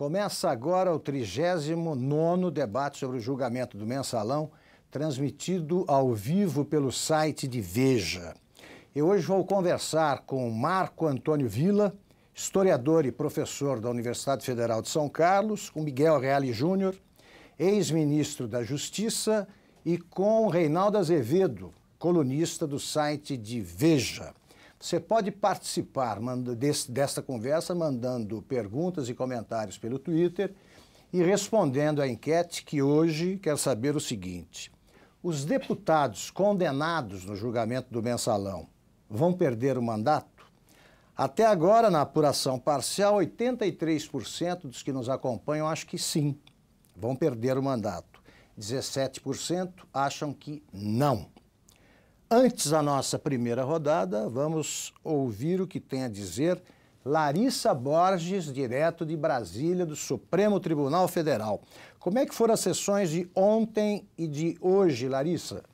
Começa agora o 39 debate sobre o julgamento do mensalão, transmitido ao vivo pelo site de Veja. Eu hoje vou conversar com Marco Antônio Vila, historiador e professor da Universidade Federal de São Carlos, com Miguel Reale Júnior, ex-ministro da Justiça, e com Reinaldo Azevedo, colunista do site de Veja. Você pode participar desta conversa mandando perguntas e comentários pelo Twitter e respondendo à enquete que hoje quer saber o seguinte: os deputados condenados no julgamento do mensalão vão perder o mandato? Até agora, na apuração parcial, 83% dos que nos acompanham acham que sim, vão perder o mandato. 17% acham que não. Antes da nossa primeira rodada, vamos ouvir o que tem a dizer Larissa Borges, direto de Brasília, do Supremo Tribunal Federal. Como é que foram as sessões de ontem e de hoje, Larissa?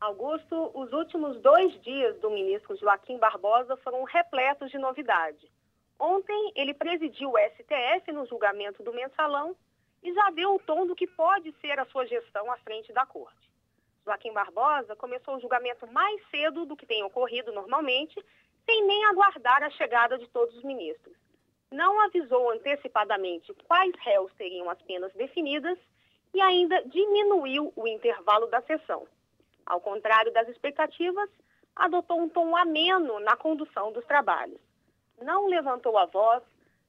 Augusto, os últimos dois dias do ministro Joaquim Barbosa foram repletos de novidade. Ontem, ele presidiu o STF no julgamento do mensalão e já deu o tom do que pode ser a sua gestão à frente da corte. Joaquim Barbosa começou o julgamento mais cedo do que tem ocorrido normalmente, sem nem aguardar a chegada de todos os ministros. Não avisou antecipadamente quais réus teriam as penas definidas e ainda diminuiu o intervalo da sessão. Ao contrário das expectativas, adotou um tom ameno na condução dos trabalhos. Não levantou a voz,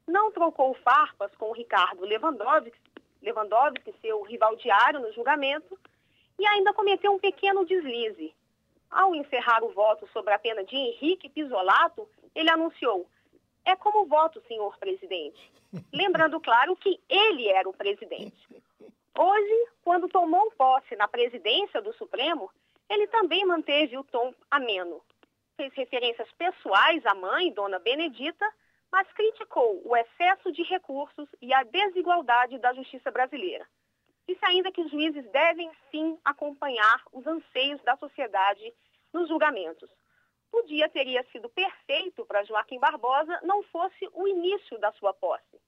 não trocou farpas com o Ricardo Lewandowski, Lewandowski, seu rival diário no julgamento, e ainda cometeu um pequeno deslize. Ao encerrar o voto sobre a pena de Henrique Pisolato, ele anunciou: É como voto, senhor presidente. Lembrando, claro, que ele era o presidente. Hoje, quando tomou posse na presidência do Supremo, ele também manteve o tom ameno. Fez referências pessoais à mãe, Dona Benedita, mas criticou o excesso de recursos e a desigualdade da justiça brasileira. Disse ainda que os juízes devem sim acompanhar os anseios da sociedade nos julgamentos. O dia teria sido perfeito para Joaquim Barbosa não fosse o início da sua posse.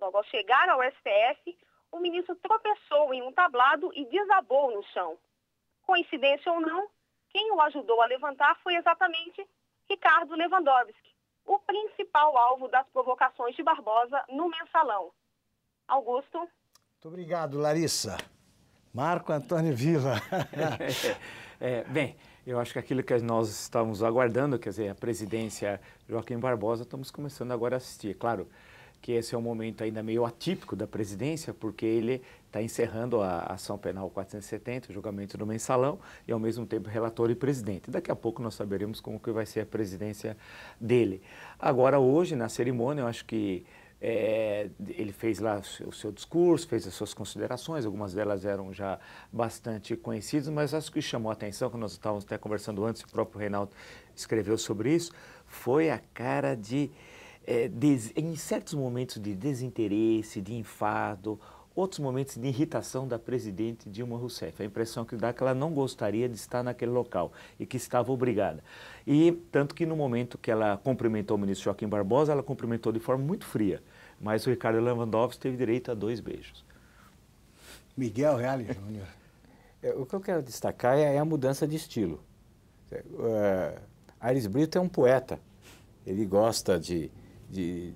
Logo ao chegar ao STF, o ministro tropeçou em um tablado e desabou no chão. Coincidência ou não, quem o ajudou a levantar foi exatamente Ricardo Lewandowski, o principal alvo das provocações de Barbosa no mensalão. Augusto, muito obrigado, Larissa. Marco Antônio Vila. é, bem, eu acho que aquilo que nós estávamos aguardando, quer dizer, a presidência Joaquim Barbosa, estamos começando agora a assistir. É claro que esse é um momento ainda meio atípico da presidência, porque ele está encerrando a ação penal 470, o julgamento no mensalão, e ao mesmo tempo relator e presidente. Daqui a pouco nós saberemos como que vai ser a presidência dele. Agora, hoje, na cerimônia, eu acho que é, ele fez lá o seu discurso, fez as suas considerações, algumas delas eram já bastante conhecidas, mas acho que chamou a atenção, que nós estávamos até conversando antes, o próprio Reinaldo escreveu sobre isso, foi a cara de, é, em certos momentos de desinteresse, de enfado, outros momentos de irritação da presidente Dilma Rousseff. A impressão que dá é que ela não gostaria de estar naquele local e que estava obrigada. E tanto que no momento que ela cumprimentou o ministro Joaquim Barbosa, ela cumprimentou de forma muito fria, mas o Ricardo Lewandowski teve direito a dois beijos. Miguel Reale Júnior. É, o que eu quero destacar é, é a mudança de estilo. Uh, Aires Brito é um poeta. Ele gosta de, de,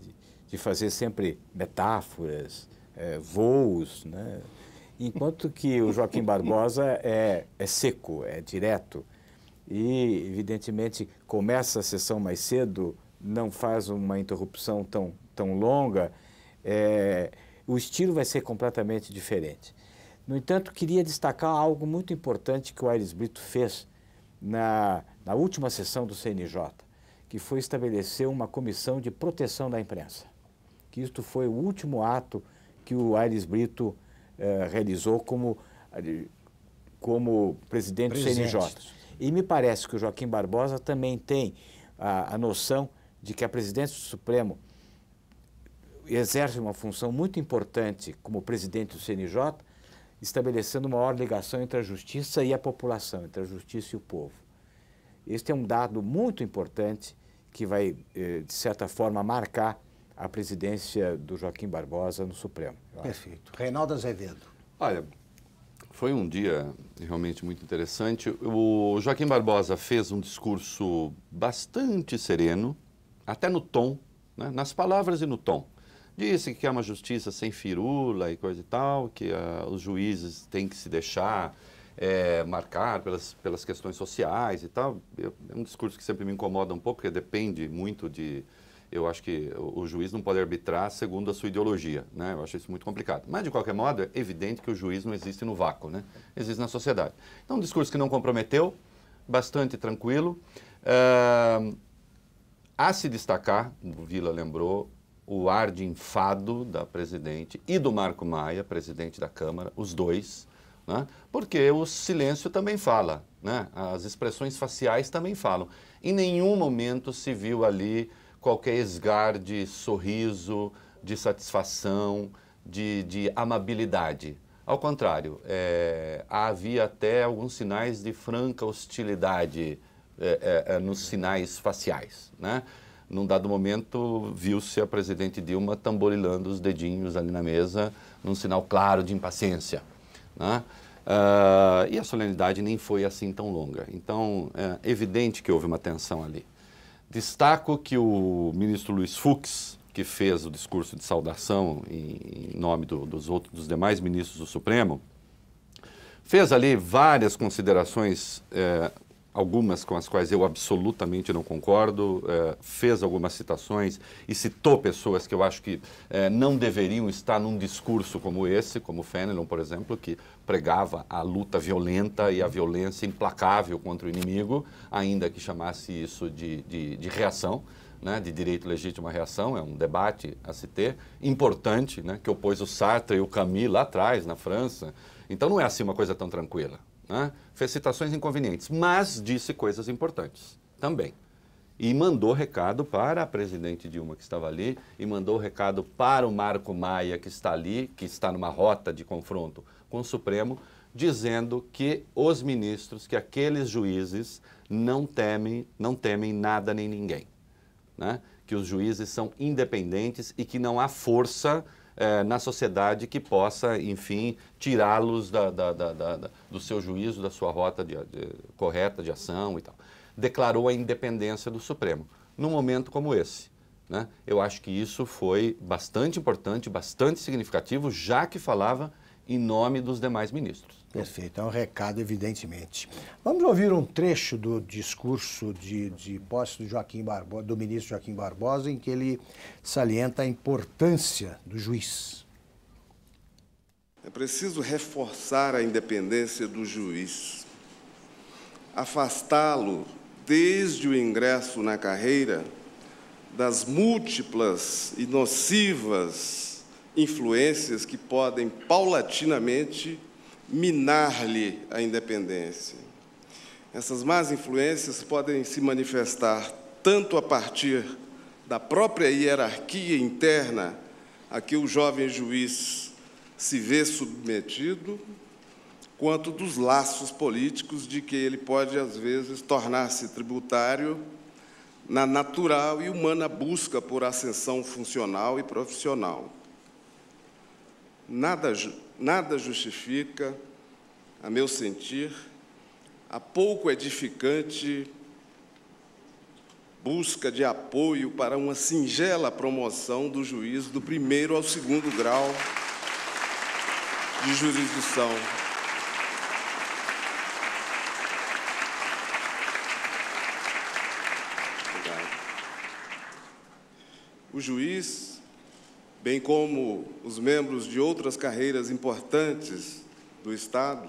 de fazer sempre metáforas, é, voos, né? Enquanto que o Joaquim Barbosa é, é seco, é direto. E, evidentemente, começa a sessão mais cedo, não faz uma interrupção tão, tão longa, é, o estilo vai ser completamente diferente. No entanto, queria destacar algo muito importante que o Aires Brito fez na, na última sessão do CNJ, que foi estabelecer uma comissão de proteção da imprensa. Que isto foi o último ato que o Aires Brito eh, realizou como, como presidente, presidente do CNJ. E me parece que o Joaquim Barbosa também tem a, a noção de que a presidência do Supremo exerce uma função muito importante como presidente do CNJ, estabelecendo uma maior ligação entre a justiça e a população, entre a justiça e o povo. Este é um dado muito importante que vai, eh, de certa forma, marcar a presidência do Joaquim Barbosa no Supremo. Perfeito. Reinaldo Azevedo. Olha, foi um dia realmente muito interessante. O Joaquim Barbosa fez um discurso bastante sereno, até no tom, né? nas palavras e no tom. Disse que é uma justiça sem firula e coisa e tal, que uh, os juízes têm que se deixar é, marcar pelas, pelas questões sociais e tal. Eu, é um discurso que sempre me incomoda um pouco, porque depende muito de, eu acho que o juiz não pode arbitrar segundo a sua ideologia, né? Eu acho isso muito complicado. Mas, de qualquer modo, é evidente que o juiz não existe no vácuo, né? Existe na sociedade. Então, um discurso que não comprometeu, bastante tranquilo. Uh, a se destacar, o Vila lembrou, o ar de enfado da presidente e do Marco Maia, presidente da Câmara, os dois, né? porque o silêncio também fala, né? as expressões faciais também falam. Em nenhum momento se viu ali qualquer esgar de sorriso, de satisfação, de, de amabilidade. Ao contrário, é, havia até alguns sinais de franca hostilidade é, é, é, nos sinais faciais. Né? Num dado momento, viu-se a presidente Dilma tamborilando os dedinhos ali na mesa, num sinal claro de impaciência. Né? Uh, e a solenidade nem foi assim tão longa. Então, é evidente que houve uma tensão ali. Destaco que o ministro Luiz Fux, que fez o discurso de saudação em, nome do, dos, outros, dos demais ministros do Supremo, fez ali várias considerações eh, algumas com as quais eu absolutamente não concordo, é, fez algumas citações e citou pessoas que eu acho que é, não deveriam estar num discurso como esse, como Fenelon, por exemplo, que pregava a luta violenta e a violência implacável contra o inimigo, ainda que chamasse isso de, de, de reação. Né, de direito legítimo à reação, é um debate a se ter, importante, né, que opôs o Sartre e o Camus lá atrás, na França. Então não é assim uma coisa tão tranquila. Né? Fez citações inconvenientes, mas disse coisas importantes também. E mandou recado para a presidente Dilma, que estava ali, e mandou recado para o Marco Maia, que está ali, que está numa rota de confronto com o Supremo, dizendo que os ministros, que aqueles juízes não temem, não temem nada nem ninguém. Né? Que os juízes são independentes e que não há força é, na sociedade que possa, enfim, tirá-los da, da, da, do seu juízo, da sua rota de, de, correta de ação e tal. Declarou a independência do Supremo, num momento como esse. Né? Eu acho que isso foi bastante importante, bastante significativo, já que falava em nome dos demais ministros. Perfeito, é um recado, evidentemente. Vamos ouvir um trecho do discurso de, de posse do, Joaquim Barbosa, do ministro Joaquim Barbosa, em que ele salienta a importância do juiz. É preciso reforçar a independência do juiz, afastá-lo desde o ingresso na carreira das múltiplas e nocivas influências que podem paulatinamente minar-lhe a independência. Essas más influências podem se manifestar tanto a partir da própria hierarquia interna a que o jovem juiz se vê submetido, quanto dos laços políticos de que ele pode, às vezes, tornar-se tributário na natural e humana busca por ascensão funcional e profissional nada, nada justifica, a meu sentir, a pouco edificante busca de apoio para uma singela promoção do juízo do primeiro ao segundo grau de jurisdição. O juiz bem como os membros de outras carreiras importantes do Estado,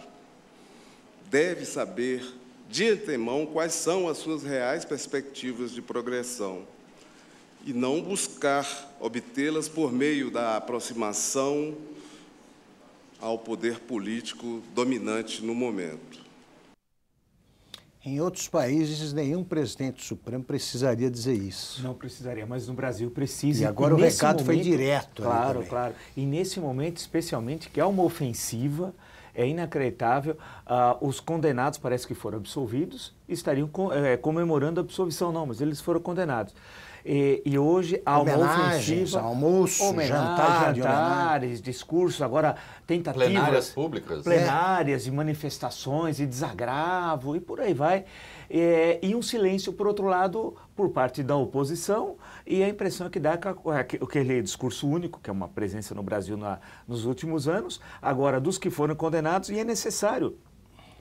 deve saber de antemão quais são as suas reais perspectivas de progressão e não buscar obtê-las por meio da aproximação ao poder político dominante no momento. Em outros países, nenhum presidente Supremo precisaria dizer isso. Não precisaria, mas no Brasil precisa. E agora e o recado momento, foi direto. Claro, claro. E nesse momento, especialmente, que é uma ofensiva, é inacreditável. Uh, os condenados parece que foram absolvidos, estariam com, é, eh, comemorando a absolvição, não, mas eles foram condenados. E, e hoje há uma ofensiva. almoço, jantar, jantares, discursos, agora tentativas. Plenárias públicas. Plenárias é. e manifestações e desagravo e por aí vai. É, e um silêncio, por outro lado, por parte da oposição, e a impressão que dá é é que aquele discurso único, que é uma presença no Brasil na, nos últimos anos, agora dos que foram condenados, e é necessário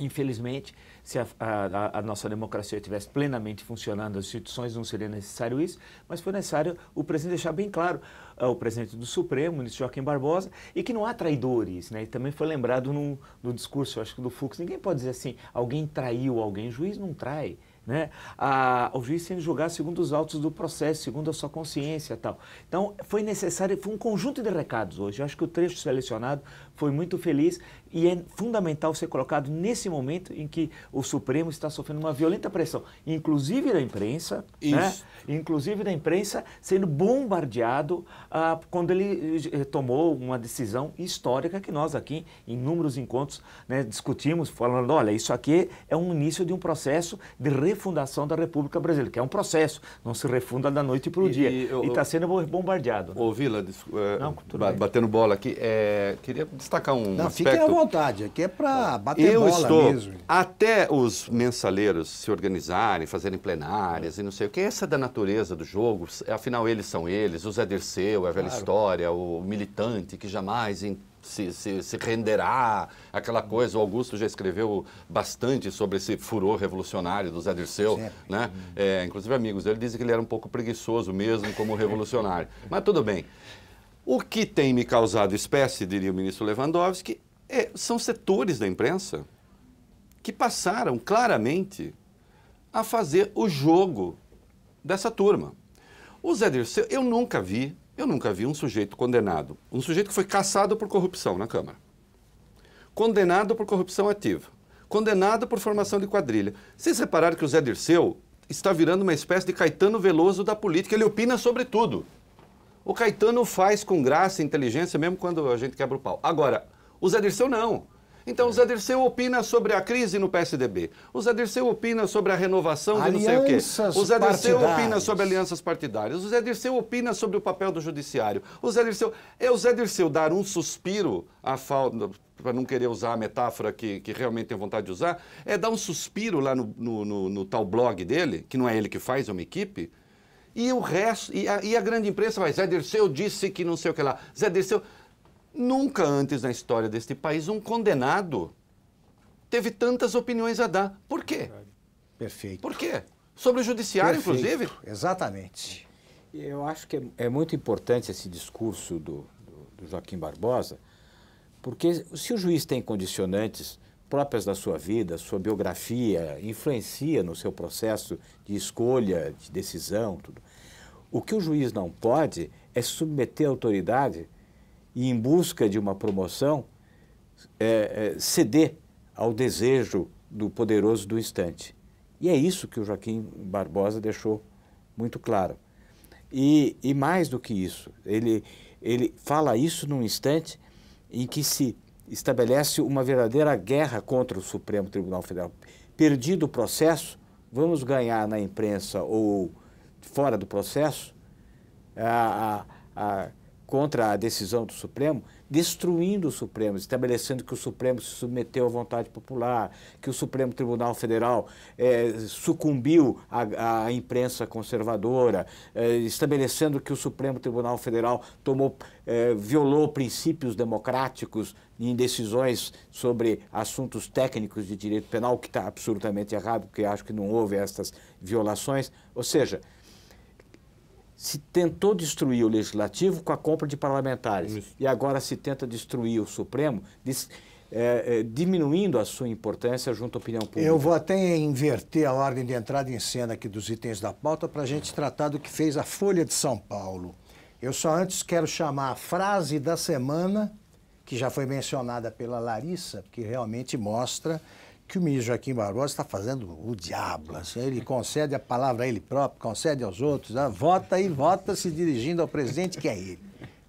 Infelizmente, se a, a, a, nossa democracia estivesse plenamente funcionando, as instituições não seria necessário isso, mas foi necessário o presidente deixar bem claro, ah, o presidente do Supremo, o ministro Joaquim Barbosa, e que não há traidores. Né? E também foi lembrado no, no discurso, acho que do Fux, ninguém pode dizer assim, alguém traiu alguém, o juiz não trai. Né? A, o juiz sendo julgado segundo os autos do processo, segundo a sua consciência tal. Então, foi necessário, foi um conjunto de recados hoje. Eu acho que o trecho selecionado foi muito feliz e é fundamental ser colocado nesse momento em que o Supremo está sofrendo uma violenta pressão, inclusive da imprensa, né? inclusive da imprensa sendo bombardeado ah, quando ele eh, tomou uma decisão histórica que nós aqui, em inúmeros encontros, né, discutimos, falando, olha, isso aqui é um início de um processo de refundação da República Brasileira, que é um processo, não se refunda da noite para o dia, e está sendo bombardeado. Ô, Vila, desculpa, eh, não, batendo bola aqui, é, queria destacar um Não, aspecto. Fiquem à vontade, aqui é para bater eu bola estou, mesmo. Até os mensaleiros se organizarem, fazerem plenárias e não sei o que, essa é da natureza do jogo, afinal eles são eles, o Zé Dirceu, a velha claro. história, o militante que jamais se, se, se, renderá, aquela coisa. O Augusto já escreveu bastante sobre esse furor revolucionário do Zé Dirceu. Né? É, inclusive, amigos, ele dizem que ele era um pouco preguiçoso mesmo como revolucionário. Mas tudo bem. O que tem me causado espécie, diria o ministro Lewandowski, é, são setores da imprensa que passaram claramente a fazer o jogo dessa turma. O Zé Dirceu, eu nunca vi, eu nunca vi um sujeito condenado, um sujeito que foi caçado por corrupção na Câmara, condenado por corrupção ativa, condenado por formação de quadrilha. Vocês repararam que o Zé Dirceu está virando uma espécie de Caetano Veloso da política, ele opina sobre tudo. O Caetano faz com graça e inteligência mesmo quando a gente quebra o pau. Agora, o Zé Dirceu não. Então, o Zé Dirceu opina sobre a crise no PSDB. O Zé Dirceu opina sobre a renovação alianças de não sei o quê. O Zé Dirceu opina sobre alianças partidárias. O Zé Dirceu opina sobre o papel do judiciário. O Zé Dirceu... É o Zé Dirceu dar um suspiro a falta... Para não querer usar a metáfora que, que realmente tem vontade de usar, é dar um suspiro lá no, no, no, no tal blog dele, que não é ele que faz, é uma equipe, e o resto, e a, e a grande imprensa vai, Zé Dirceu disse que não sei o que lá. Zé Dirceu, nunca antes na história deste país um condenado teve tantas opiniões a dar. Por quê? Perfeito. Por quê? Sobre o judiciário, Perfeito. inclusive? Exatamente. É. Eu acho que é, é muito importante esse discurso do, do, do Joaquim Barbosa, porque se o juiz tem condicionantes próprias da sua vida, sua biografia, influencia no seu processo de escolha, de decisão, tudo. O que o juiz não pode é submeter a autoridade e, em busca de uma promoção, é, é, ceder ao desejo do poderoso do instante. E é isso que o Joaquim Barbosa deixou muito claro. E, e mais do que isso, ele, ele fala isso num instante em que se estabelece uma verdadeira guerra contra o Supremo Tribunal Federal. Perdido o processo, vamos ganhar na imprensa ou fora do processo a, a, a, contra a decisão do Supremo, destruindo o Supremo, estabelecendo que o Supremo se submeteu à vontade popular, que o Supremo Tribunal Federal é, sucumbiu à, à, imprensa conservadora, é, estabelecendo que o Supremo Tribunal Federal tomou, é, violou princípios democráticos em decisões sobre assuntos técnicos de direito penal, que está absolutamente errado, porque acho que não houve estas violações. Ou seja, se tentou destruir o legislativo com a compra de parlamentares Isso. e agora se tenta destruir o Supremo, diz, é, é, diminuindo a sua importância junto à opinião pública. Eu vou até inverter a ordem de entrada em cena aqui dos itens da pauta para a gente tratar do que fez a Folha de São Paulo. Eu só antes quero chamar a frase da semana que já foi mencionada pela Larissa, que realmente mostra que o ministro Joaquim Barbosa está fazendo o diabo. Assim, ele concede a palavra a ele próprio, concede aos outros, né? vota e vota se dirigindo ao presidente, que é ele.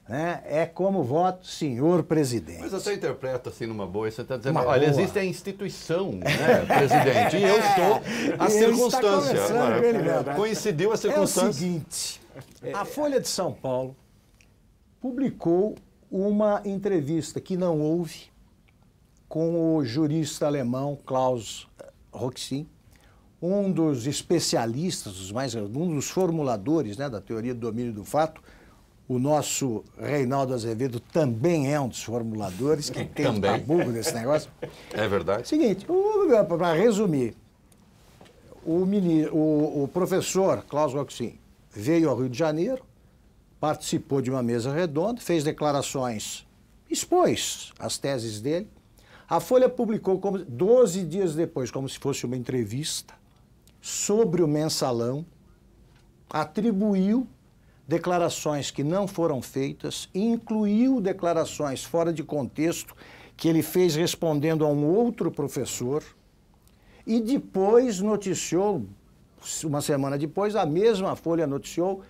Né? É como voto, senhor presidente. Mas você interpreta assim numa boa, você está dizendo, olha, boa. existe a instituição, né, presidente, e eu estou é. a circunstância. Agora, ele, é. né? coincidiu a circunstância. É o seguinte, a Folha de São Paulo publicou uma entrevista que não houve com o jurista alemão Klaus eh, Roxin, um dos especialistas, os mais, um dos formuladores né, da teoria do domínio do fato. O nosso Reinaldo Azevedo também é um dos formuladores, que tem um tabu desse negócio. É verdade. Seguinte, para resumir, o, ministro, o, o professor Klaus Roxin veio ao Rio de Janeiro, participou de uma mesa redonda, fez declarações, expôs as teses dele. A Folha publicou como, 12 dias depois, como se fosse uma entrevista, sobre o mensalão, atribuiu declarações que não foram feitas, incluiu declarações fora de contexto que ele fez respondendo a um outro professor e depois noticiou, uma semana depois, a mesma Folha noticiou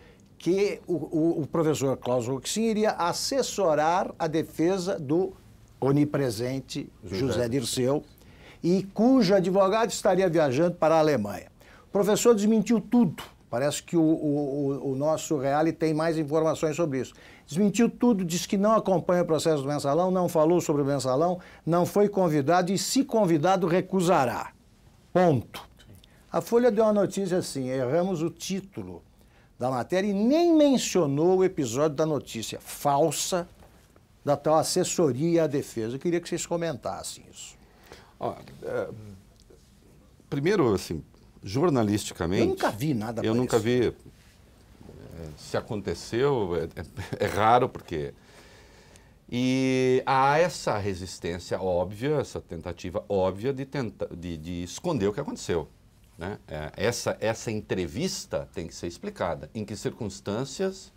que o, o, o professor Klaus Roxin iria assessorar a defesa do onipresente José, José Dirceu e cujo advogado estaria viajando para a Alemanha. O professor desmentiu tudo. Parece que o, o, o nosso Reale tem mais informações sobre isso. Desmentiu tudo, disse que não acompanha o processo do mensalão, não falou sobre o mensalão, não foi convidado e, se convidado, recusará. Ponto. A Folha deu uma notícia assim: erramos o título da matéria e nem mencionou o episódio da notícia falsa da tal assessoria à defesa. Eu queria que vocês comentassem isso. Ó, é, primeiro, assim, jornalisticamente. Eu nunca vi nada. Eu nunca vi. É, se aconteceu, é, é, é raro porque. E há essa resistência óbvia, essa tentativa óbvia de, tenta, de, de esconder o que aconteceu. Né? É, essa, essa entrevista tem que ser explicada. Em que circunstâncias,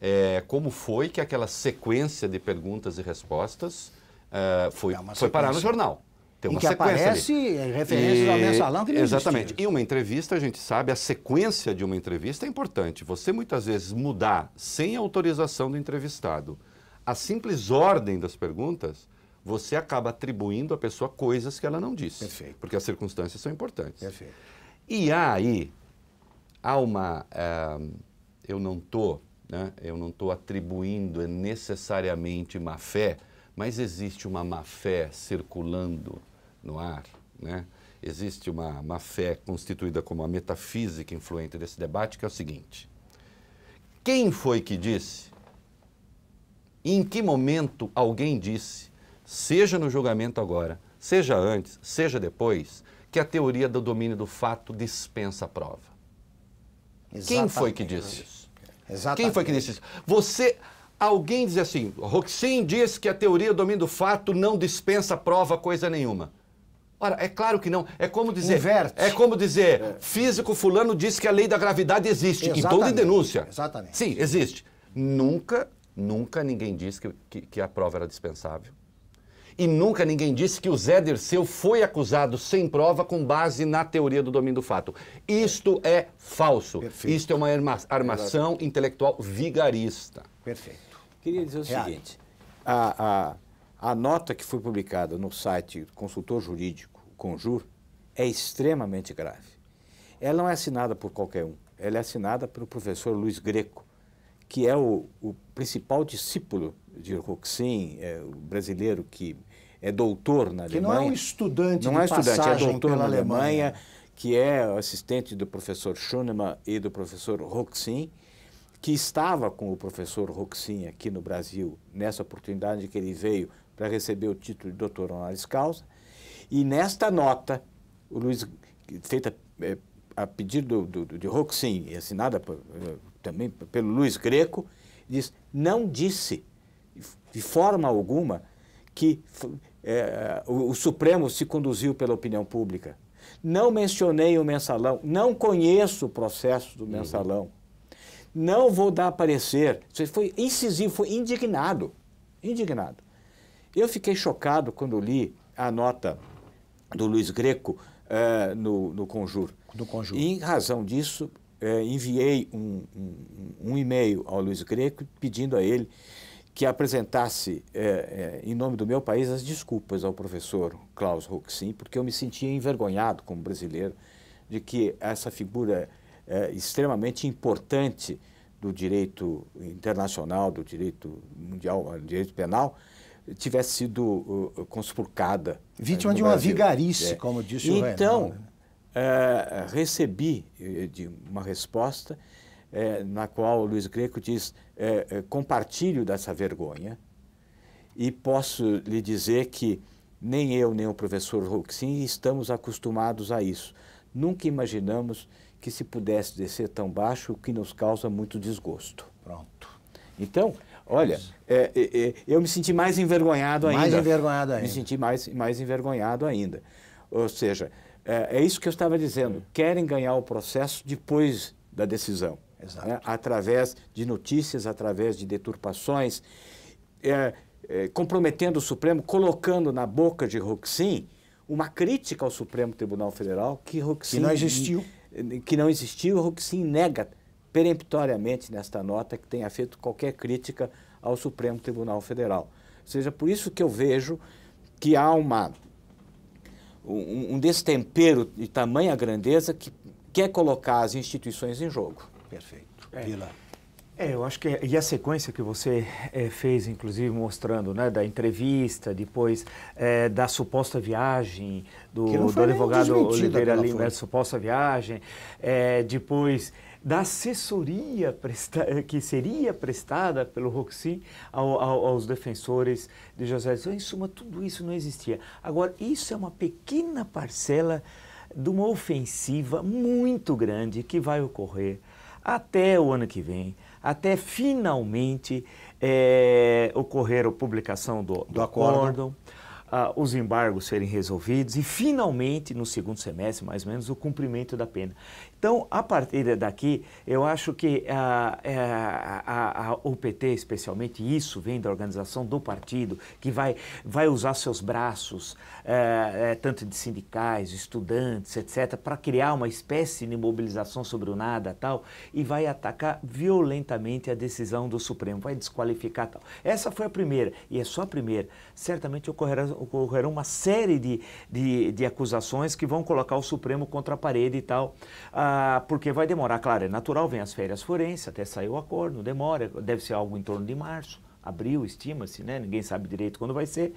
é, como foi que aquela sequência de perguntas e respostas é, foi, é foi parar no jornal? Tem uma em que sequência aparece ali. É, referências e... ao mensalão que não Exatamente. Existiram. E uma entrevista, a gente sabe, a sequência de uma entrevista é importante. Você muitas vezes mudar sem autorização do entrevistado a simples ordem das perguntas, você acaba atribuindo à pessoa coisas que ela não disse. Perfeito. Porque as circunstâncias são importantes. Perfeito. E há aí, há uma. Uh, eu não estou. Né? Eu não estou atribuindo necessariamente má fé, mas existe uma má fé circulando no ar. Né? Existe uma má fé constituída como a metafísica influente desse debate, que é o seguinte: quem foi que disse? Em que momento alguém disse, seja no julgamento agora, seja antes, seja depois, que a teoria do domínio do fato dispensa a prova. Exatamente. Quem foi que disse isso? Exatamente. Quem foi que disse isso? Você, alguém diz assim, Roxin diz que a teoria do domínio do fato não dispensa prova coisa nenhuma. Ora, é claro que não. É como dizer. Inverte. É como dizer, físico fulano disse que a lei da gravidade existe. Exatamente. Então ele denúncia. Exatamente. Sim, existe. Nunca, nunca ninguém disse que, que, que a prova era dispensável. E nunca ninguém disse que o Zé Dirceu foi acusado sem prova com base na teoria do domínio do fato. Isto é falso. Perfeito. Isto é uma arma armação intelectual vigarista. Perfeito. Queria dizer o Real. É seguinte: a, a, a nota que foi publicada no site consultor jurídico Conjur é extremamente grave. Ela não é assinada por qualquer um, ela é assinada pelo professor Luiz Greco, que é o, o principal discípulo de Roxin, é, o brasileiro que é doutor na Alemanha. Que não é um estudante Não é estudante, é doutor na Alemanha, Alemanha, que é assistente do professor Schunemann e do professor Roxin, que estava com o professor Roxin aqui no Brasil, nessa oportunidade que ele veio para receber o título de doutor honoris causa. E nesta nota, o Luiz, feita é, a pedido do, do, de Roxin e assinada por, eh, também pelo Luiz Greco, diz, não disse de forma alguma que é, o, o Supremo se conduziu pela opinião pública. Não mencionei o mensalão, não conheço o processo do uhum. mensalão. Uhum. Não vou dar parecer. Você foi incisivo, foi indignado. Indignado. Eu fiquei chocado quando li a nota do Luiz Greco é, no, no Conjuro. Do conjur. E, em razão disso, é, enviei um, um, um e-mail ao Luiz Greco pedindo a ele que apresentasse, é, é, em nome do meu país, as desculpas ao professor Klaus Huxin, porque eu me sentia envergonhado como brasileiro de que essa figura é, extremamente importante do direito internacional, do direito mundial, do direito penal, tivesse sido uh, conspurcada. É, Vítima de uma Brasil. vigarice, é. como disse então, o né? Então, é, recebi eh, de uma resposta é, na qual Luiz Greco diz: é, é, compartilho dessa vergonha e posso lhe dizer que nem eu, nem o professor Roxin estamos acostumados a isso. Nunca imaginamos que se pudesse descer tão baixo, o que nos causa muito desgosto. Pronto. Então, olha, é, é, é, eu me senti mais envergonhado ainda. Mais envergonhado ainda. Me senti mais, mais envergonhado ainda. Ou seja, é, é isso que eu estava dizendo. Hum. Querem ganhar o processo depois da decisão né? através de notícias, através de deturpações, é, é, comprometendo o Supremo, colocando na boca de Roxin uma crítica ao Supremo Tribunal Federal que Roxin... Que não existiu. Que não existiu, Roxin nega peremptoriamente nesta nota que tenha feito qualquer crítica ao Supremo Tribunal Federal. Ou seja, por isso que eu vejo que há uma, um, um destempero de tamanha grandeza que quer colocar as instituições em jogo. Perfeito. É. Vila. É, eu acho que é, e a sequência que você é, fez, inclusive mostrando, né, da entrevista, depois é, da suposta viagem do, do advogado Oliveira Lima, da suposta viagem, é, depois da assessoria presta, é, que seria prestada pelo Roxy ao, ao, aos defensores de José. Então, em suma, tudo isso não existia. Agora, isso é uma pequena parcela de uma ofensiva muito grande que vai ocorrer até o ano que vem, até finalmente é, ocorrer a publicação do, do, do acordo, ah, os embargos serem resolvidos e finalmente, no segundo semestre, mais ou menos, o cumprimento da pena. Então, a partir daqui, eu acho que ah, é, a, a, a, o PT, especialmente, isso vem da organização do partido, que vai, vai usar seus braços, é, é, tanto de sindicais, estudantes, etc., para criar uma espécie de mobilização sobre o nada tal, e vai atacar violentamente a decisão do Supremo, vai desqualificar tal. Essa foi a primeira, e é só a primeira. Certamente ocorrerá, ocorrerá uma série de, de, de acusações que vão colocar o Supremo contra a parede e tal. Ah, ah, porque vai demorar, claro, é natural, vem as férias forenses, até sair o acordo, demora, deve ser algo em torno de março, abril, estima-se, né? ninguém sabe direito quando vai ser,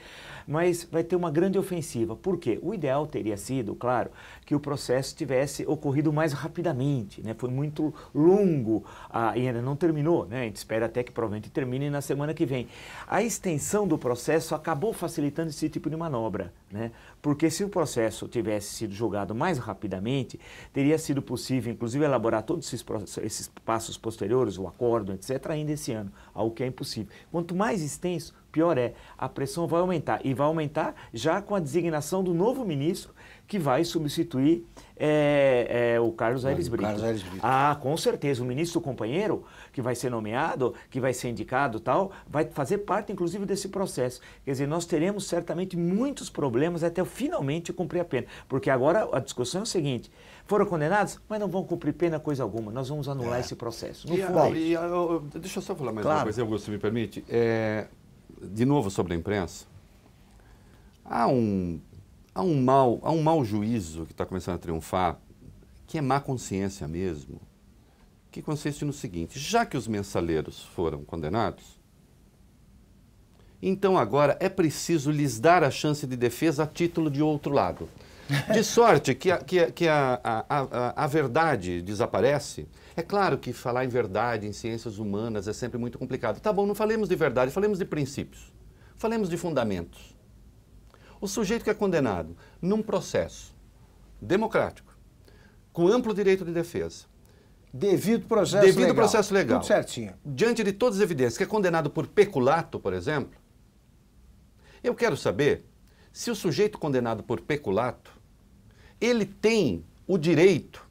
mas vai ter uma grande ofensiva. Por quê? O ideal teria sido, claro, que o processo tivesse ocorrido mais rapidamente. Né? Foi muito longo ah, e ainda não terminou. Né? A gente espera até que provavelmente termine na semana que vem. A extensão do processo acabou facilitando esse tipo de manobra, né? porque se o processo tivesse sido julgado mais rapidamente, teria sido possível, inclusive, elaborar todos esses, esses passos posteriores, o acordo, etc., ainda esse ano, algo que é impossível. Quanto mais extenso, pior é, a pressão vai aumentar e vai aumentar já com a designação do novo ministro que vai substituir é, é, o Carlos Aires Brito. Carlos Aires Brito. Ah, com certeza. O ministro companheiro que vai ser nomeado, que vai ser indicado tal, vai fazer parte, inclusive, desse processo. Quer dizer, nós teremos certamente muitos problemas até finalmente cumprir a pena. Porque agora a discussão é o seguinte: foram condenados, mas não vão cumprir pena coisa alguma. Nós vamos anular é. esse processo. No e, e, eu, deixa eu só falar mais claro. uma coisa, Augusto, se me permite. É, de novo sobre a imprensa. Há um há um mal, há um mau juízo que está começando a triunfar, que é má consciência mesmo, que consiste no seguinte: já que os mensaleiros foram condenados, então agora é preciso lhes dar a chance de defesa a título de outro lado. De sorte que a, que, que a, a, a, a, verdade desaparece. É claro que falar em verdade, em ciências humanas, é sempre muito complicado. Tá bom, não falemos de verdade, falemos de princípios. Falemos de fundamentos. O sujeito que é condenado num processo democrático, com amplo direito de defesa, Devido processo Devido legal. processo legal. Tudo certinho. Diante de todas as evidências, que é condenado por peculato, por exemplo, eu quero saber se o sujeito condenado por peculato, ele tem o direito,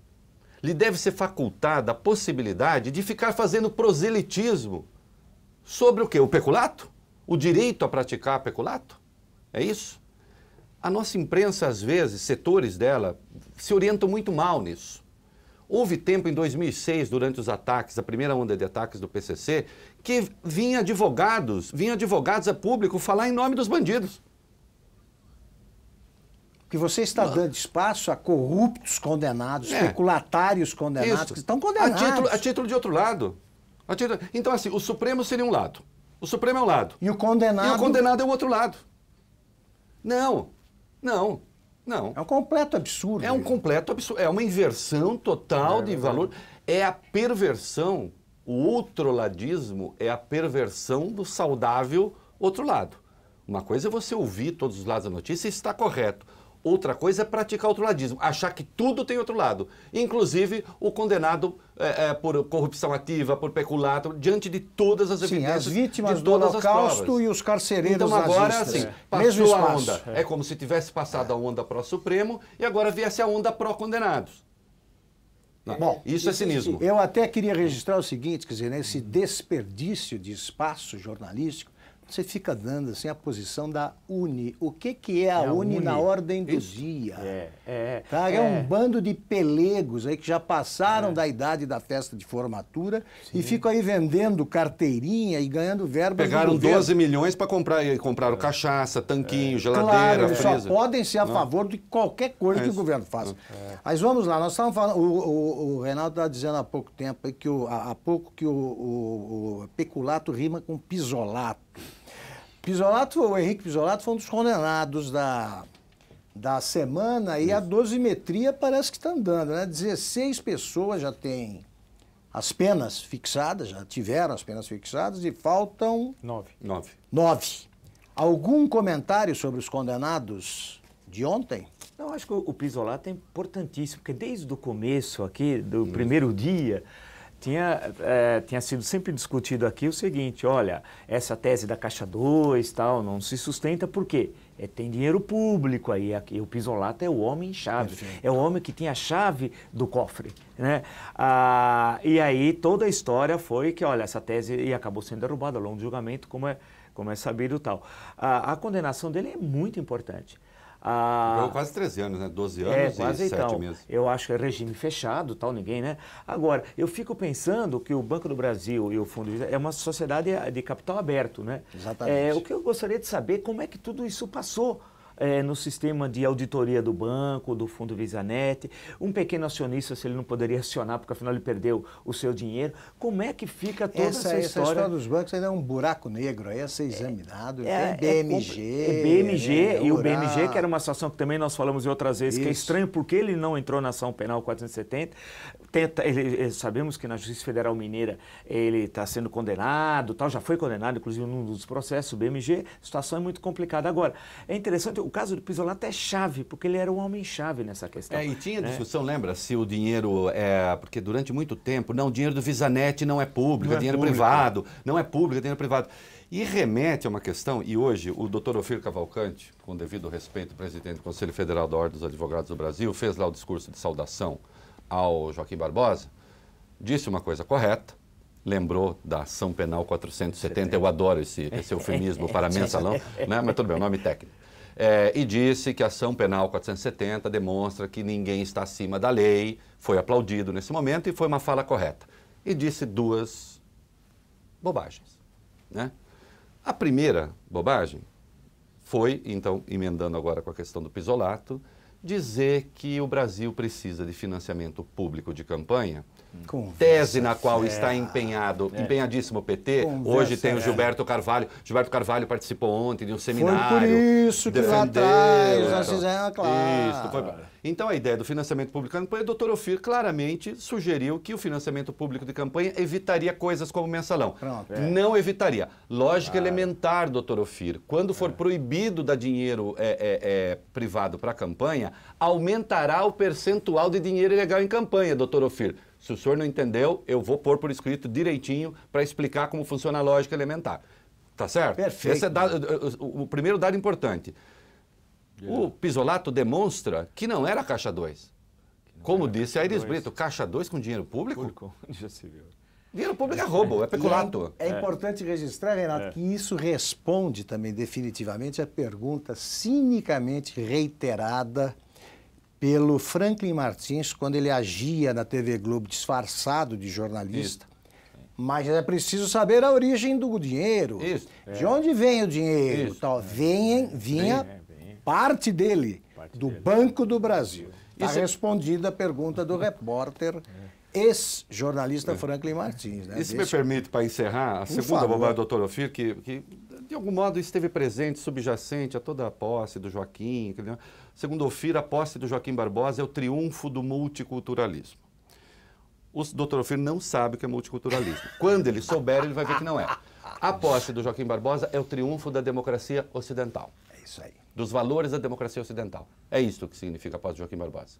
lhe deve ser facultada a possibilidade de ficar fazendo proselitismo sobre o quê? O peculato? O direito a praticar peculato? É isso? A nossa imprensa, às vezes, setores dela, se orientam muito mal nisso. Houve tempo em 2006, durante os ataques, a primeira onda de ataques do PCC, que vinha advogados, vinha advogados a público falar em nome dos bandidos. Que você está Não. dando espaço a corruptos condenados, é. especulatários condenados, Isso. que estão condenados. A título, a título de outro lado. Título... Então, assim, o Supremo seria um lado. O Supremo é um lado. E o condenado. E o condenado é o outro lado. Não. Não, não. É um completo absurdo. É um completo absurdo. É uma inversão total é, de valor. É a perversão. O outroladismo é a perversão do saudável outro lado. Uma coisa é você ouvir todos os lados da notícia e está correto. Outra coisa é praticar outro ladismo, achar que tudo tem outro lado, inclusive o condenado é, é, por corrupção ativa, por peculato, diante de todas as evidências. Sim, as vítimas de todas do Holocausto e os carcereiros Então agora, assim, é. passou Mesmo a onda. É. como se tivesse passado a onda pró-Supremo e agora viesse a onda pró-condenados. Bom, isso é cinismo. Eu até queria registrar o seguinte, quer dizer, nesse né, desperdício de espaço jornalístico, você fica dando assim a posição da UNI. O que, que é a, é a UNI, na ordem do Isso. dia? É, é, tá? é, é. um bando de pelegos aí que já passaram é. da idade da festa de formatura Sim. e ficam aí vendendo carteirinha e ganhando verba. Pegaram 12 milhões para comprar e compraram cachaça, tanquinho, é. geladeira, claro, só podem ser a Não. favor de qualquer coisa que o governo faça. Mas vamos lá, nós estávamos falando, o, o, o Reinaldo estava tá dizendo há pouco tempo que o, há, pouco que o, o, o peculato rima com pisolato. Pisolato, o Henrique Pisolato foi um dos condenados da, da semana e a dosimetria parece que está andando, né? 16 pessoas já têm as penas fixadas, já tiveram as penas fixadas e faltam. Nove. Nove. Nove. Algum comentário sobre os condenados de ontem? Não, acho que o, o Pisolato é importantíssimo, porque desde o começo aqui, do primeiro dia, tinha, é, tinha sido sempre discutido aqui o seguinte, olha, essa tese da Caixa 2 tal, não se sustenta por quê? É, tem dinheiro público aí, aqui, o Pisolato é o homem-chave, é o homem que tem a chave do cofre, né? Ah, e aí toda a história foi que, olha, essa tese e acabou sendo derrubada ao longo do julgamento, como é, como é sabido tal. Ah, a condenação dele é muito importante. Ah, quase 13 anos, né? 12 é, anos é, e 7 então. meses. Eu acho que é regime fechado, tal, ninguém, né? Agora, eu fico pensando que o Banco do Brasil e o Fundo é uma sociedade de capital aberto, né? Exatamente. É, o que eu gostaria de saber é como é que tudo isso passou é, no sistema de auditoria do banco, do fundo Visanet, um pequeno acionista, se ele não poderia acionar, porque afinal ele perdeu o seu dinheiro, como é que fica toda essa, essa é história? Essa história dos bancos ainda é um buraco negro, aí a é ser é, examinado, é, tem BMG. É, BMG, é, né, e o BMG, que era uma situação que também nós falamos em outras vezes, Isso. que é estranho, porque ele não entrou na ação penal 470, tenta, ele, eh, sabemos que na Justiça Federal Mineira ele está sendo condenado, tal, já foi condenado, inclusive num dos processos, o BMG, a situação é muito complicada. Agora, é interessante o caso do Pisolato é chave, porque ele era um homem-chave nessa questão. É, e tinha né? discussão, lembra, se o dinheiro é. Porque durante muito tempo, não, o dinheiro do Visanet não é público, não é, é dinheiro público, privado, é. não é público, é dinheiro privado. E remete a uma questão, e hoje o doutor Ofir Cavalcante, com devido respeito, presidente do Conselho Federal da Ordem dos Advogados do Brasil, fez lá o discurso de saudação ao Joaquim Barbosa, disse uma coisa correta, lembrou da ação penal 470. Eu adoro esse, esse eufemismo para mensalão, né? mas tudo bem, o é nome técnico é, e disse que a ação penal 470 demonstra que ninguém está acima da lei, foi aplaudido nesse momento e foi uma fala correta. E disse duas bobagens. Né? A primeira bobagem foi, então, emendando agora com a questão do pisolato, dizer que o Brasil precisa de financiamento público de campanha tese na qual fera. É. está empenhado, é. empenhadíssimo o PT. Conversa Hoje tem o é. Gilberto Carvalho. Gilberto Carvalho participou ontem de um seminário. Foi por isso que defendeu, lá atrás nós é. fizemos, ah, claro. Isso, foi... Então a ideia do financiamento público de campanha, o doutor Ofir claramente sugeriu que o financiamento público de campanha evitaria coisas como mensalão. Pronto, é. Não evitaria. Lógica claro. elementar, doutor Ofir. Quando for é. proibido dar dinheiro é, privado para a campanha, aumentará o percentual de dinheiro ilegal em campanha, doutor Ofir. Se o senhor não entendeu, eu vou pôr por escrito direitinho para explicar como funciona a lógica elementar. Tá certo? Perfeito. Esse é dado, o, primeiro dado importante. Yeah. O Pisolato demonstra que não era caixa 2. Como disse a Iris Brito, caixa 2 com dinheiro público? Público, já se viu. Dinheiro público é roubo, é, é peculato. É, é, importante registrar, Renato, é. que isso responde também definitivamente à pergunta cinicamente reiterada pelo Franklin Martins quando ele agia na TV Globo disfarçado de jornalista. Isso. Mas é preciso saber a origem do dinheiro. Isso. De é. onde vem o dinheiro? Isso. Tal. É. Vem, vinha parte dele, parte do dele. Banco do Brasil. Está respondida a pergunta do repórter é. ex-jornalista Franklin Martins. Né? E se me permite, para encerrar, a segunda bobagem do doutor Ofir, que, que de algum modo esteve presente, subjacente a toda a posse do Joaquim, Segundo Ofir, a posse do Joaquim Barbosa é o triunfo do multiculturalismo. O doutor Ofir não sabe o que é multiculturalismo. Quando ele souber, ele vai ver que não é. A posse do Joaquim Barbosa é o triunfo da democracia ocidental. É isso aí. Dos valores da democracia ocidental. É isso que significa a posse do Joaquim Barbosa.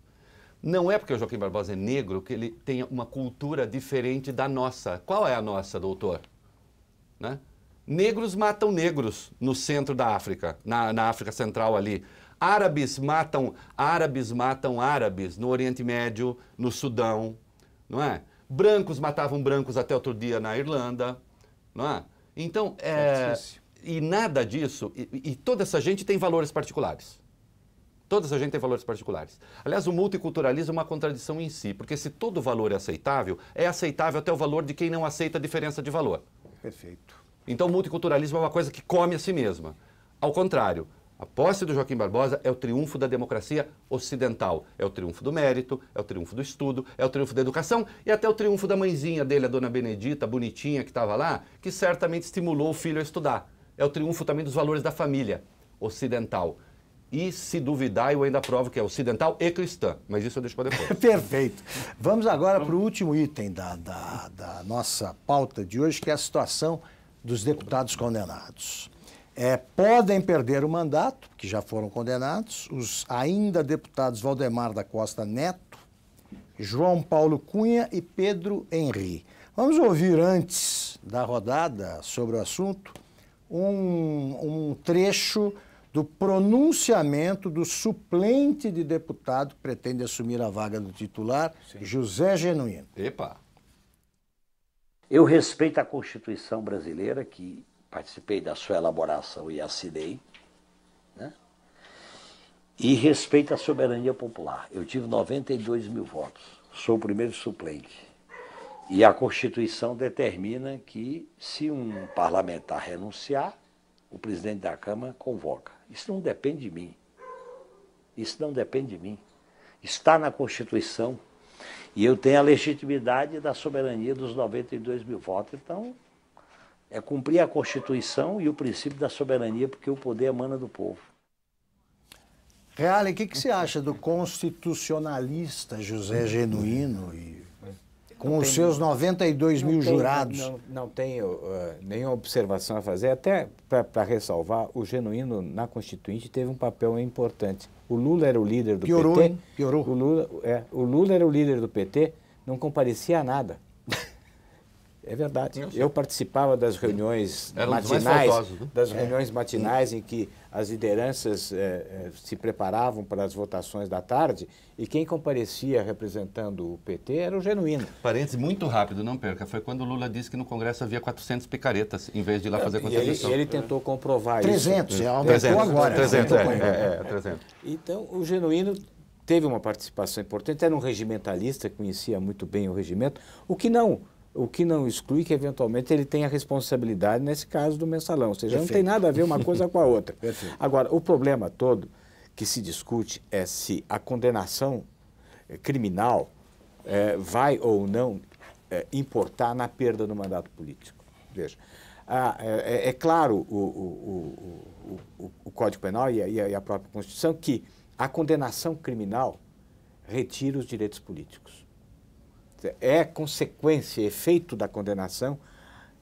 Não é porque o Joaquim Barbosa é negro que ele tenha uma cultura diferente da nossa. Qual é a nossa, doutor? Né? Negros matam negros no centro da África, na, na África Central ali. Árabes matam árabes matam árabes no Oriente Médio, no Sudão, não é? Brancos matavam brancos até outro dia na Irlanda, não é? Então, é, e nada disso, e, e toda essa gente tem valores particulares. Toda essa gente tem valores particulares. Aliás, o multiculturalismo é uma contradição em si, porque se todo valor é aceitável, é aceitável até o valor de quem não aceita a diferença de valor. Perfeito. Então, o multiculturalismo é uma coisa que come a si mesma. Ao contrário, a posse do Joaquim Barbosa é o triunfo da democracia ocidental, é o triunfo do mérito, é o triunfo do estudo, é o triunfo da educação e até o triunfo da mãezinha dele, a dona Benedita, bonitinha que estava lá, que certamente estimulou o filho a estudar. É o triunfo também dos valores da família ocidental. E se duvidar, eu ainda provo que é ocidental e cristã. Mas isso eu deixo para depois. Perfeito. Vamos agora para o último item da, da, da nossa pauta de hoje, que é a situação dos deputados condenados. É, podem perder o mandato, que já foram condenados, os ainda deputados Valdemar da Costa Neto, João Paulo Cunha e Pedro Henri. Vamos ouvir antes da rodada sobre o assunto um, um trecho do pronunciamento do suplente de deputado que pretende assumir a vaga do titular, Sim. José Genuíno. Epa! Eu respeito a Constituição brasileira que participei da sua elaboração e assinei, né? e respeito à soberania popular. Eu tive 92 mil votos, sou o primeiro suplente. E a Constituição determina que, se um parlamentar renunciar, o presidente da Câmara convoca. Isso não depende de mim. Isso não depende de mim. Está na Constituição. E eu tenho a legitimidade da soberania dos 92 mil votos. Então, é cumprir a Constituição e o princípio da soberania, porque o poder emana do povo. Reale, o que, que você acha do constitucionalista José Genuíno e com os seus 92 mil tenho, jurados. Não, não tenho uh, nenhuma observação a fazer, até para ressalvar, o Genuíno na Constituinte teve um papel importante. O Lula era o líder do piorou, PT. Hein? Piorou, é, o Lula era o líder do PT, não comparecia a nada. É verdade. Eu, eu participava das reuniões Era matinais, né? das é. reuniões é. matinais em que as lideranças eh, eh, se preparavam para as votações da tarde e quem comparecia representando o PT era o genuíno. Parênteses muito rápido, não perca. Foi quando o Lula disse que no Congresso havia 400 picaretas em vez de ir lá é, fazer contribuição. Ele, ele tentou comprovar 300, isso. 300, 300 agora. 300, é, é, é, 300. É, então, o genuíno teve uma participação importante. Era um regimentalista, conhecia muito bem o regimento, o que não o que não exclui que, eventualmente, ele tenha responsabilidade nesse caso do mensalão. Ou seja, Perfeito. não tem nada a ver uma coisa com a outra. Perfeito. Agora, o problema todo que se discute é se a condenação eh, criminal é, vai ou não é, importar na perda do mandato político. Veja, ah, é, é, claro o, o, o, o Código Penal e a, e a própria Constituição que a condenação criminal retira os direitos políticos é consequência, efeito da condenação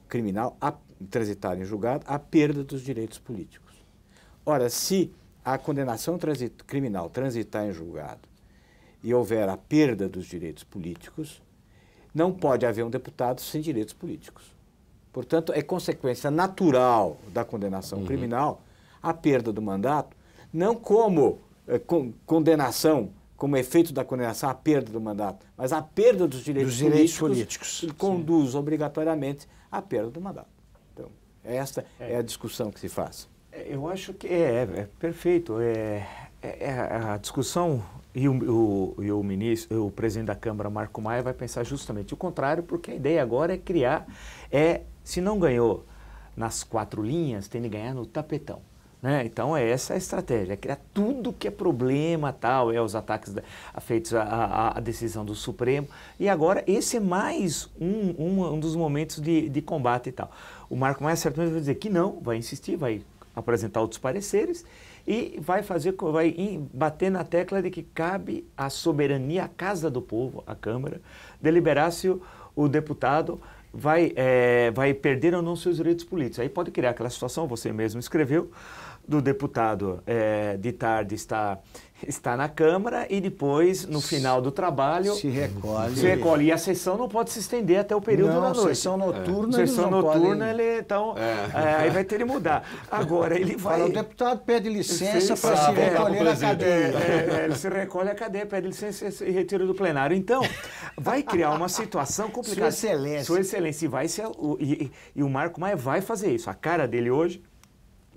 criminal a transitar em julgado a perda dos direitos políticos. Ora, se a condenação transit, criminal transitar em julgado e houver a perda dos direitos políticos, não pode haver um deputado sem direitos políticos. Portanto, é consequência natural da condenação uhum. criminal a perda do mandato, não como eh, con condenação como efeito da condenação a perda do mandato, mas a perda dos direitos, dos direitos políticos, políticos conduz Sim. obrigatoriamente à perda do mandato. Então, esta é, é a discussão que se faz. É, eu acho que é, é, é perfeito. É, é, é a discussão e o, o, e o ministro, o presidente da Câmara, Marco Maia, vai pensar justamente o contrário, porque a ideia agora é criar, é se não ganhou nas quatro linhas, tem de ganhar no tapetão. Né? Então é essa a estratégia, é criar tudo que é problema tal, é os ataques da, feitos à, decisão do Supremo. E agora esse é mais um, um, um dos momentos de, de, combate e tal. O Marco Maia certamente vai dizer que não, vai insistir, vai apresentar outros pareceres e vai fazer, vai bater na tecla de que cabe à soberania, à casa do povo, à Câmara, deliberar se o, o deputado vai, é, vai perder ou não seus direitos políticos. Aí pode criar aquela situação, você mesmo escreveu, do deputado é, de tarde estar está na Câmara e depois, no final do trabalho, se recolhe. Se recolhe. E a sessão não pode se estender até o período não, da noite. Sessão noturna, é. Sessão noturna, ele. Então, é. é aí vai ter que mudar. Agora, ele vai. Fala, o deputado pede licença para se é, recolher na cadeia. É, é, ele se recolhe a cadeia, pede licença e retira do plenário. Então vai criar uma situação complicada. Sua Excelência. Sua Excelência. E, vai ser, e, e o Marco Maia vai fazer isso. A cara dele hoje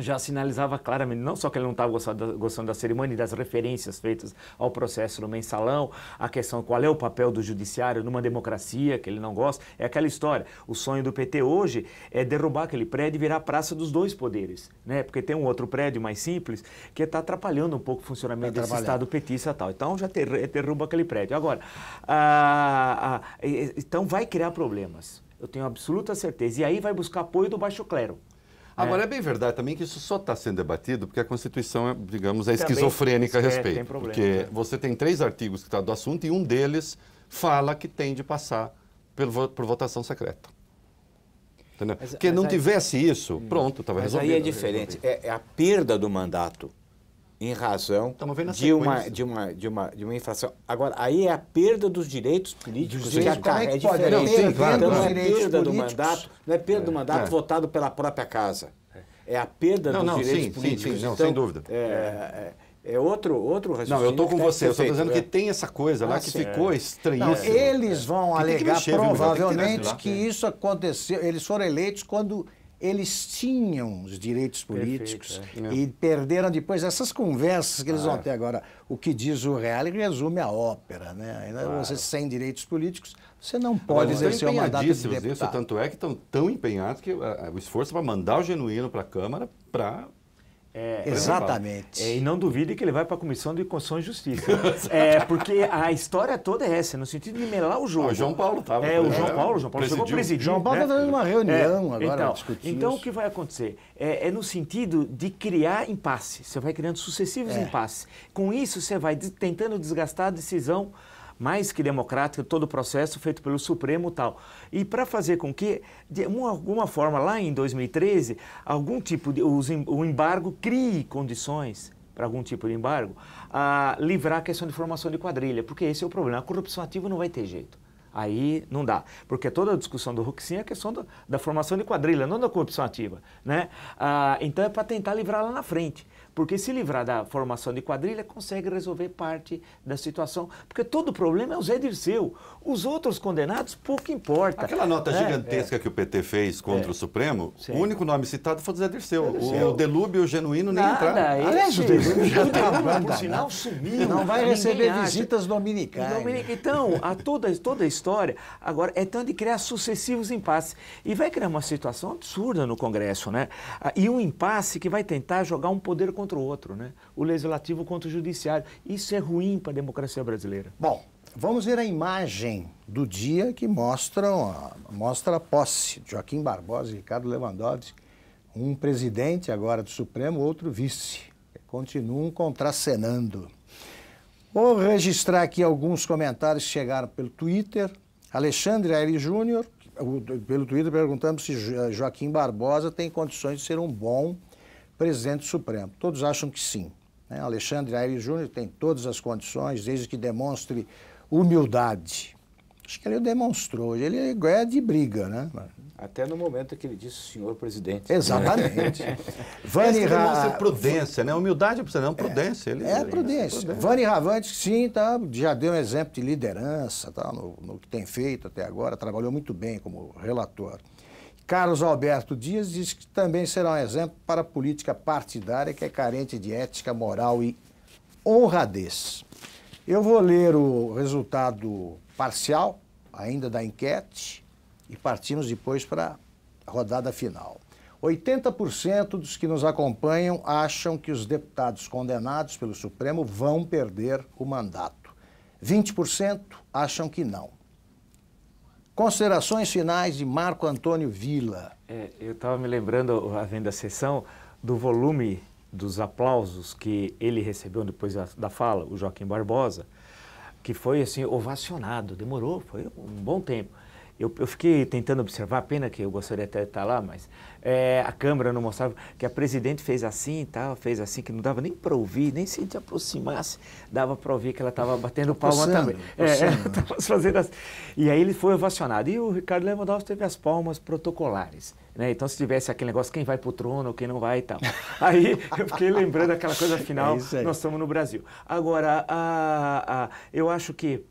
já sinalizava claramente não só que ele não estava gostando, gostando, da cerimônia e das referências feitas ao processo no mensalão, a questão qual é o papel do judiciário numa democracia que ele não gosta, é aquela história. O sonho do PT hoje é derrubar aquele prédio e virar praça dos dois poderes, né? Porque tem um outro prédio mais simples que está atrapalhando um pouco o funcionamento tá desse Estado petista tal. Então já ter, é, derruba aquele prédio. Agora, a, a, então vai criar problemas. Eu tenho absoluta certeza. E aí vai buscar apoio do baixo clero. Agora, é, é bem verdade também que isso só está sendo debatido porque a Constituição, é, digamos, é também esquizofrênica a é, respeito. Tem problema, porque né? você tem três artigos que tratam tá do assunto e um deles fala que tem de passar por, por votação secreta. Entendeu? Mas, porque mas não aí... tivesse isso, hum. pronto, estava resolvido. Mas aí é diferente, é, é a perda do mandato em razão de uma, de, uma, de, uma, de uma infração. Agora, aí é a perda dos direitos políticos dos que acarreta. É, é diferente. Não, sim, claro, então, não é perda do mandato, não é perda do é, mandato é. votado pela própria casa. É a perda não, dos não, direitos sim, políticos. Sim, sim, não, então, sem dúvida. É, é, é outro, outro raciocínio. Não, eu estou com você. Eu estou dizendo que tem essa coisa lá ah, que sim, ficou é. estranhíssima. eles vão alegar que que mexer, provavelmente que, que isso aconteceu. Eles foram eleitos quando eles tinham os direitos políticos Perfeito, é. e perderam depois essas conversas que eles ah, vão é. ter agora. O que diz o real resume a ópera, né? Claro. Você sem direitos políticos, você não pode Mas exercer o mandato de deputado. Isso, tanto é que estão tão empenhados que uh, o esforço para mandar o genuíno para a Câmara para é, é Exatamente. É, e não duvide que ele vai para a Comissão de Constituição e Justiça. é, porque a história toda é essa, no sentido de melar o jogo. Ah, o João Paulo estava. É, o João né? Paulo, João Paulo presidiu. chegou a presidir. João Paulo está né? uma é, reunião então, agora então, discutir Então, isso. o que vai acontecer? É, é, no sentido de criar impasse. Você vai criando sucessivos impasses. Com isso, você vai tentando desgastar a decisão mais que democrática todo o processo feito pelo Supremo tal. E para fazer com que, de alguma forma, lá em 2013, algum tipo de. o embargo crie condições para algum tipo de embargo, a livrar a questão de formação de quadrilha, porque esse é o problema. A corrupção ativa não vai ter jeito. Aí não dá, porque toda a discussão do Huxin é a questão do, da formação de quadrilha, não da corrupção ativa. Né? Ah, então é para tentar livrar lá na frente. Porque se livrar da formação de quadrilha, consegue resolver parte da situação. Porque todo o problema é o Zé Dirceu. Os outros condenados, pouco importa. Aquela nota é, gigantesca é. que o PT fez contra é. o Supremo, Sim. o único nome citado foi o Zé Dirceu. O, o delúbio genuíno nem Nada, entraram. Aliás, o delúbio, já o tá tá delúbio né? por sinal, sumiu. Não vai receber visitas dominicanas. Né? Então, a toda, toda a história, agora, é tanto de criar sucessivos impasses. E vai criar uma situação absurda no Congresso, né? Ah, e um impasse que vai tentar jogar um poder contra contra o outro, né? o legislativo contra o judiciário. Isso é ruim para a democracia brasileira. Bom, vamos ver a imagem do dia que mostra, mostra a posse de Joaquim Barbosa e Ricardo Lewandowski, um presidente agora do Supremo, outro vice. Continuam contracenando. Vou registrar aqui alguns comentários que chegaram pelo Twitter. Alexandre Aire Júnior, pelo Twitter, perguntando se Joaquim Barbosa tem condições de ser um bom presidente Supremo? Todos acham que sim. Né? Alexandre Aires Júnior tem todas as condições, desde que demonstre humildade. Acho que ele demonstrou, ele é de briga, né? Até no momento que ele disse senhor presidente. Exatamente. Vani Ra... prudência, né? Humildade é não precisa é, não, prudência. É, ele, é, é prudência. Vani Ravante, sim, tá, já deu um exemplo de liderança tá, no, no que tem feito até agora, trabalhou muito bem como relator. Carlos Alberto Dias diz que também será um exemplo para a política partidária que é carente de ética, moral e honradez. Eu vou ler o resultado parcial ainda da enquete e partimos depois para a rodada final. 80% dos que nos acompanham acham que os deputados condenados pelo Supremo vão perder o mandato. 20% acham que não. Considerações finais de Marco Antônio Vila. É, eu estava me lembrando, havendo a sessão, do volume dos aplausos que ele recebeu depois da fala, o Joaquim Barbosa, que foi assim ovacionado, demorou, foi um bom tempo. Eu, eu, fiquei tentando observar, pena que eu gostaria até de estar lá, mas é, a câmera não mostrava que a presidente fez assim e tal, fez assim, que não dava nem para ouvir, nem se gente aproximasse, dava para ouvir que ela estava batendo palma também. Possando. É, fazendo assim. E aí ele foi ovacionado. E o Ricardo Lewandowski teve as palmas protocolares. Né? Então, se tivesse aquele negócio, quem vai para o trono, quem não vai e tal. Aí eu fiquei lembrando aquela coisa final, é nós estamos no Brasil. Agora, a, a, eu acho que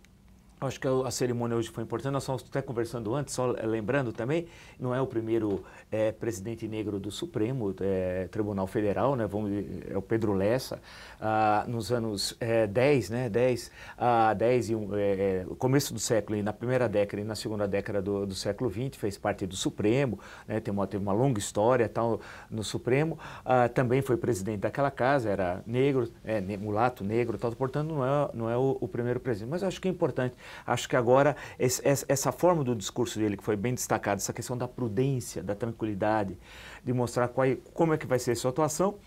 Acho que a cerimônia hoje foi importante. Nós estamos até conversando antes, só lembrando também, não é o primeiro é, presidente negro do Supremo é, Tribunal Federal, né? Vamos, é o Pedro Lessa. Ah, nos anos é, 10, né? 10, ah, 10 e é, é, começo do século, e na primeira década e na segunda década do, do século 20, fez parte do Supremo, né? Tem uma, teve uma longa história tal no Supremo. Ah, também foi presidente daquela casa, era negro, é, mulato negro, tal. Portanto, não é, não é o, o primeiro presidente. Mas acho que é importante. Acho que agora essa forma do discurso dele, que foi bem destacada, essa questão da prudência, da tranquilidade, de mostrar qual, é, como é que vai ser a sua atuação,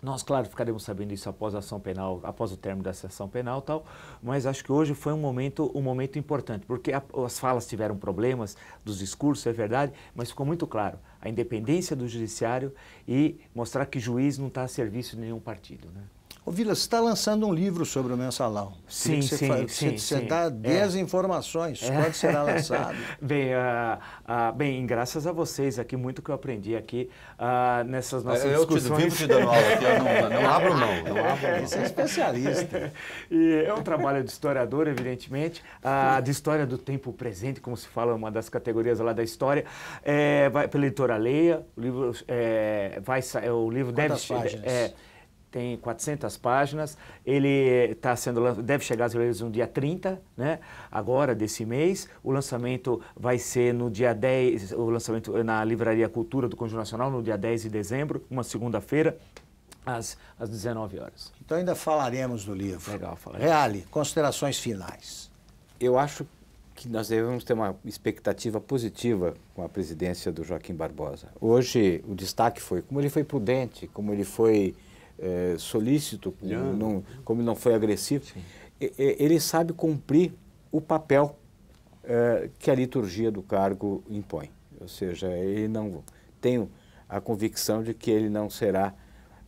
nós, claro, ficaremos sabendo isso após a ação penal, após o término da ação penal tal, mas acho que hoje foi um momento, um momento importante, porque a, as falas tiveram problemas dos discursos, é verdade, mas ficou muito claro a independência do judiciário e mostrar que juiz não está a serviço de nenhum partido. Né? Ô, Vila, você está lançando um livro sobre o mensalão. Sim, sim, sim. Você, sim. dá 10 é. informações. É. Quando será lançado? bem, uh, uh, bem, graças a vocês aqui, muito que eu aprendi aqui uh, nessas nossas eu, discussões. Eu vivo te dando aula aqui, eu não, não abro não. Não Você é especialista. e é um trabalho de historiador, evidentemente, de história do tempo presente, como se fala uma das categorias lá da história, é, vai pela editora Leia, o livro, é, vai, é, o livro deve... Páginas? É, tem 400 páginas, ele está eh, sendo, deve chegar às leis no dia 30, né? agora desse mês. O lançamento vai ser no dia 10, o lançamento na Livraria Cultura do Conjunto Nacional, no dia 10 de dezembro, uma segunda-feira, às, às 19 horas. Então ainda falaremos do livro. Legal, falaremos. Reale, considerações finais. Eu acho que nós devemos ter uma expectativa positiva com a presidência do Joaquim Barbosa. Hoje o destaque foi como ele foi prudente, como ele foi é, solícito, não, como não foi agressivo, ele sabe cumprir o papel é, que a liturgia do cargo impõe. Ou seja, ele não tenho a convicção de que ele não será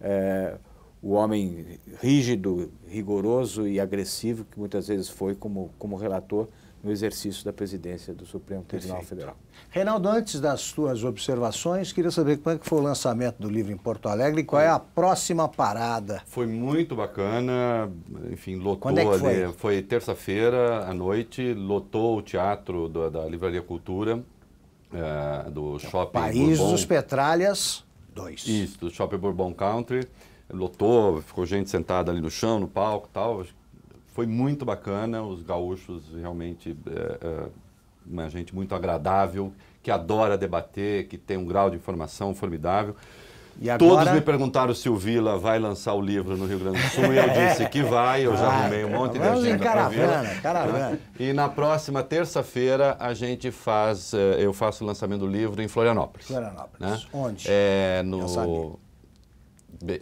é, o homem rígido, rigoroso e agressivo que muitas vezes foi como, como relator no exercício da presidência do Supremo Tribunal Perfeito. Federal. Reinaldo, antes das suas observações, queria saber como é que foi o lançamento do livro em Porto Alegre e qual é a próxima parada. Foi muito bacana, enfim, lotou Quando é que foi? ali. Foi terça-feira à noite, lotou o teatro da Livraria Cultura, é, do é Shopping País Bourbon. dos Petralhas 2. Isso, do Shopping Bourbon Country. Lotou, ficou gente sentada ali no chão, no palco e tal foi muito bacana, os gaúchos realmente, é, é, uma gente muito agradável, que adora debater, que tem um grau de informação formidável. Agora... Todos me perguntaram se o Vila vai lançar o livro no Rio Grande do Sul e eu disse que vai, eu já arrumei um monte de gente caravana, né? caravana. E na próxima terça-feira a gente faz, é, eu faço o lançamento do livro em Florianópolis. Florianópolis, né? onde? É, no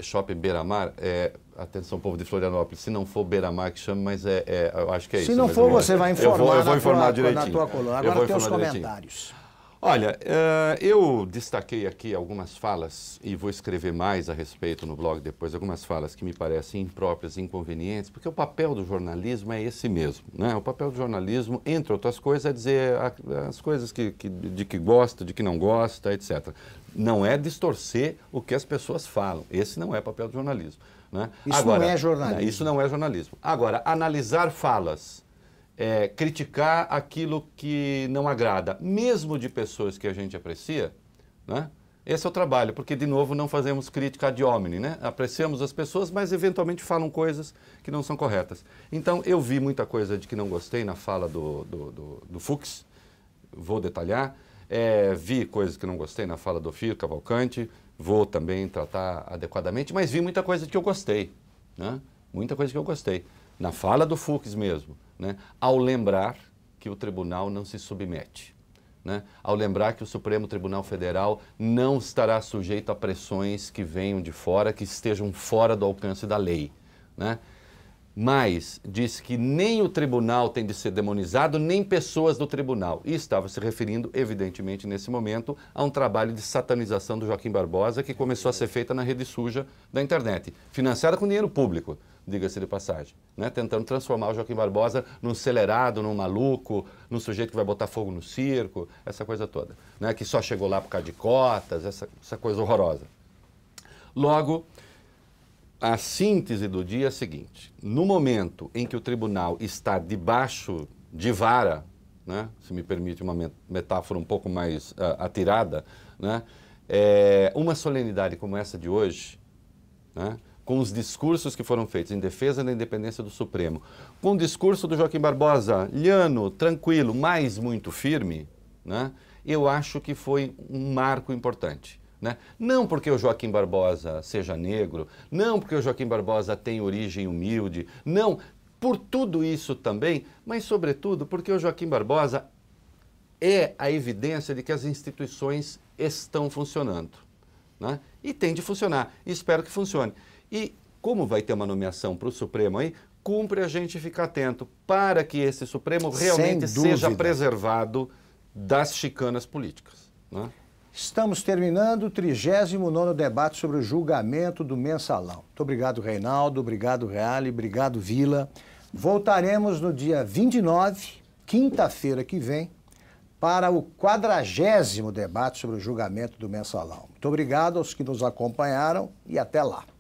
Shopping Beira-Mar, é, Atenção, povo de Florianópolis, se não for Beira-Mar que chama, mas é, é, eu acho que é se isso. Se não for, você vai informar, eu vou, eu vou informar na, tua, direitinho. na tua coluna. Agora tem os comentários. Direitinho. Olha, eh, eu destaquei aqui algumas falas e vou escrever mais a respeito no blog depois, algumas falas que me parecem impróprias e inconvenientes, porque o papel do jornalismo é esse mesmo. Né? O papel do jornalismo, entre outras coisas, é dizer as coisas que, que, de que gosta, de que não gosta, etc. Não é distorcer o que as pessoas falam. Esse não é papel do jornalismo. Né? Isso Agora, não é jornalismo. Isso não é jornalismo. Agora, analisar falas é, criticar aquilo que não agrada, mesmo de pessoas que a gente aprecia, né? Esse é o trabalho, porque, de novo, não fazemos crítica de homem, né? Apreciamos as pessoas, mas eventualmente falam coisas que não são corretas. Então, eu vi muita coisa de que não gostei na fala do, do, do, do Fux, vou detalhar. É, vi coisas que não gostei na fala do Fio Cavalcante, vou também tratar adequadamente, mas vi muita coisa que eu gostei, né? Muita coisa que eu gostei. Na fala do Fux mesmo né, ao lembrar que o tribunal não se submete. Né? ao lembrar que o Supremo Tribunal Federal não estará sujeito a pressões que venham de fora, que estejam fora do alcance da lei. Né? Mas disse que nem o tribunal tem de ser demonizado, nem pessoas do tribunal. E estava se referindo, evidentemente, nesse momento, a um trabalho de satanização do Joaquim Barbosa que começou a ser feita na rede suja da internet, financiada com dinheiro público diga-se de passagem, né? tentando transformar o Joaquim Barbosa num acelerado, num maluco, num sujeito que vai botar fogo no circo, essa coisa toda, né? que só chegou lá por causa de cotas, essa, essa coisa horrorosa. Logo, a síntese do dia é a seguinte: no momento em que o tribunal está debaixo de vara, né? se me permite uma metáfora um pouco mais uh, atirada, né? É, uma solenidade como essa de hoje, né? com os discursos que foram feitos em defesa da independência do Supremo, com o discurso do Joaquim Barbosa, liano, tranquilo, mas muito firme, né, eu acho que foi um marco importante. Né? Não porque o Joaquim Barbosa seja negro, não porque o Joaquim Barbosa tem origem humilde, não por tudo isso também, mas sobretudo porque o Joaquim Barbosa é a evidência de que as instituições estão funcionando. Né? E tem de funcionar, e espero que funcione. E como vai ter uma nomeação para o Supremo aí, cumpre a gente ficar atento para que esse Supremo realmente seja preservado das chicanas políticas. Né? Estamos terminando o 39 debate sobre o julgamento do mensalão. Muito obrigado, Reinaldo. Obrigado, Reale. Obrigado, Vila. Voltaremos no dia 29, quinta-feira que vem, para o quadragésimo debate sobre o julgamento do mensalão. Muito obrigado aos que nos acompanharam e até lá.